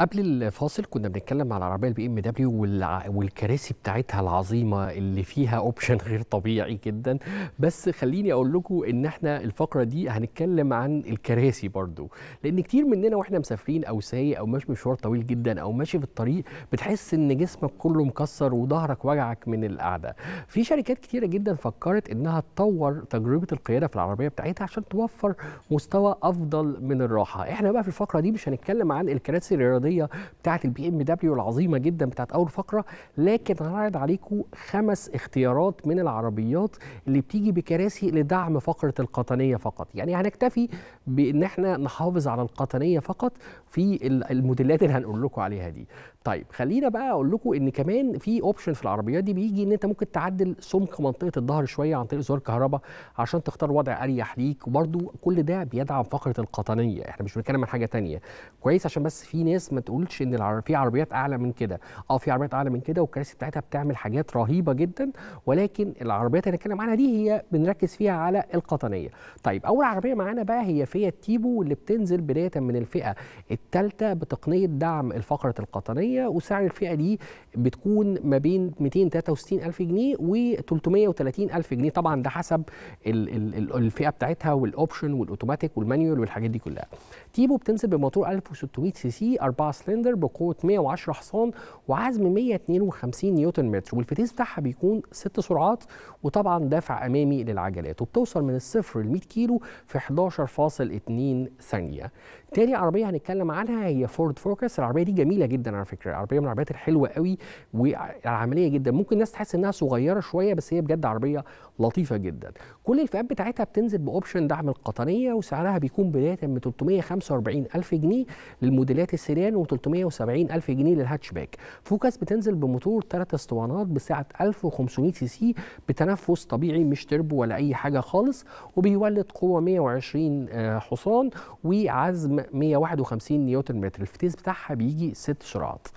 قبل الفاصل كنا بنتكلم على العربيه البي ام دبليو والكراسي بتاعتها العظيمه اللي فيها اوبشن غير طبيعي جدا بس خليني اقول لكم ان احنا الفقره دي هنتكلم عن الكراسي برضو لان كتير مننا واحنا مسافرين او سايق او ماشي مشوار طويل جدا او ماشي في الطريق بتحس ان جسمك كله مكسر وظهرك وجعك من القعده في شركات كتيره جدا فكرت انها تطور تجربه القياده في العربيه بتاعتها عشان توفر مستوى افضل من الراحه احنا بقى في الفقره دي مش هنتكلم عن الكراسي الرياضيه الرياضيه بتاعه البي ام دبليو العظيمه جدا بتاعه اول فقره لكن هنعرض عليكم خمس اختيارات من العربيات اللي بتيجي بكراسي لدعم فقره القطنيه فقط يعني هنكتفي بان احنا نحافظ على القطنيه فقط في الموديلات اللي هنقول لكم عليها دي طيب خلينا بقى اقول لكم ان كمان في اوبشن في العربيات دي بيجي ان انت ممكن تعدل سمك منطقه الظهر شويه عن طريق زرار كهرباء عشان تختار وضع اريح ليك وبرده كل ده بيدعم فقره القطنيه احنا مش بنتكلم عن حاجه تانية كويس عشان بس في ناس ما تقولش ان في عربيات اعلى من كده اه في عربيات اعلى من كده والكراسي بتاعتها بتعمل حاجات رهيبه جدا ولكن العربيات اللي هنتكلم عنها دي هي بنركز فيها على القطنيه طيب اول عربيه معانا بقى هي فيات تيبو اللي بتنزل بدايه من الفئه الثالثه بتقنيه دعم الفقره القطنيه وسعر الفئه دي بتكون ما بين 263 الف جنيه و 330 الف جنيه طبعا ده حسب الفئه بتاعتها والاوبشن والاوتوماتيك والمانيوال والحاجات دي كلها تيبو بتنزل بموتور 1600 سي سي 4 سلندر بقوه 110 حصان وعزم 152 نيوتن متر والفتيس بتاعها بيكون 6 سرعات وطبعا دافع امامي للعجلات وبتوصل من الصفر ل 100 كيلو في 11.2 ثانيه تاني عربيه هنتكلم عنها هي فورد فوكس العربيه دي جميله جدا على فكره عربيه من العربيات الحلوه قوي وعمليه جدا ممكن الناس تحس انها صغيره شويه بس هي بجد عربيه لطيفه جدا كل الفئات بتاعتها بتنزل باوبشن دعم القطنيه وسعرها بيكون بدايه من 345 الف جنيه للموديلات السيدان و 370 الف جنيه للهاتشباك فوكس بتنزل بموتور ثلاث اسطوانات بسعه 1500 سي سي بتنفس طبيعي مش تربو ولا اي حاجه خالص وبيولد قوه 120 آه، حصان وعزم 151 نيوتن متر الفتيس بتاعها بيجي 6 شراط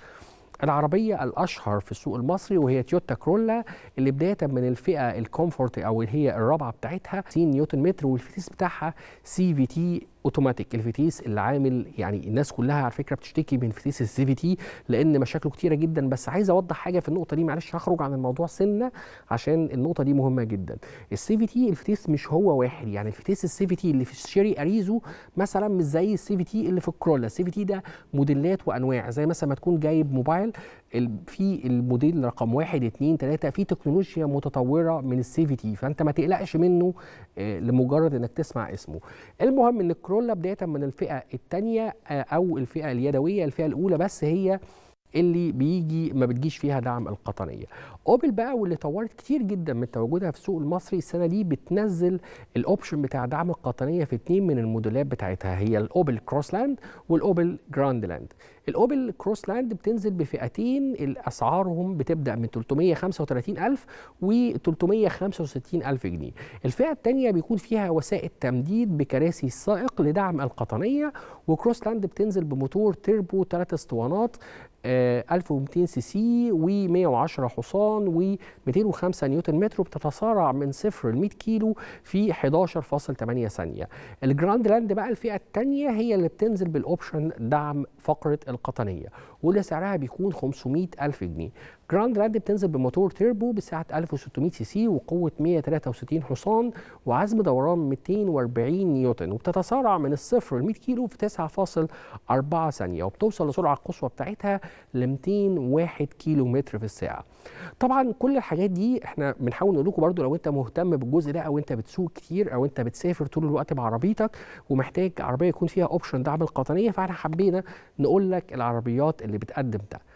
العربية الأشهر في السوق المصري وهي تويوتا كرولا اللي بداية من الفئة الكومفورت أو اللي هي الرابعة بتاعتها 60 نيوتن متر والفتيس بتاعها سي في تي اوتوماتيك الفتيس اللي عامل يعني الناس كلها على فكره بتشتكي من فتيس السي في تي لان مشاكله كتيره جدا بس عايز اوضح حاجه في النقطه دي معلش هخرج عن الموضوع سنه عشان النقطه دي مهمه جدا السي في تي الفتيس مش هو واحد يعني الفتيس السي في تي اللي في الشيري اريزو مثلا مش زي السي في تي اللي في الكرولا السي في تي ده موديلات وانواع زي مثلا ما تكون جايب موبايل في الموديل رقم واحد اتنين تلاته في تكنولوجيا متطوره من السي في تي فانت ما تقلقش منه آه، لمجرد انك تسمع اسمه. المهم ان الكرولا بدايه من الفئه الثانيه آه، او الفئه اليدويه الفئه الاولى بس هي اللي بيجي ما بتجيش فيها دعم القطنيه. اوبل بقى واللي طورت كتير جدا من تواجدها في السوق المصري السنه دي بتنزل الاوبشن بتاع دعم القطنيه في اثنين من الموديلات بتاعتها هي الاوبل كروسلاند والاوبل جراندلاند. الاوبل كروسلاند بتنزل بفئتين اسعارهم بتبدا من 335000 و 365000 جنيه. الفئه الثانيه بيكون فيها وسائل تمديد بكراسي السائق لدعم القطنيه وكروسلاند بتنزل بموتور تيربو ثلاث اسطوانات آه، 1200 آه، سي سي و110 حصان و205 نيوتن متر بتتسارع من صفر ل 100 كيلو في 11.8 ثانيه. الجراند لاند بقى الفئه الثانيه هي اللي بتنزل بالاوبشن دعم فقره القطنيه واللي سعرها بيكون 500 ألف جنيه جراند راند بتنزل بموتور تيربو بسعه 1600 سي سي وقوه 163 حصان وعزم دوران 240 نيوتن وبتتسارع من الصفر ل 100 كيلو في 9.4 ثانيه وبتوصل لسرعه القصوى بتاعتها ل 201 كيلو متر في الساعه. طبعا كل الحاجات دي احنا بنحاول نقول لكم برده لو انت مهتم بالجزء ده او انت بتسوق كتير او انت بتسافر طول الوقت بعربيتك ومحتاج عربيه يكون فيها اوبشن دعم القطنيه فاحنا حبينا نقول لك العربيات اللي بتقدم ده.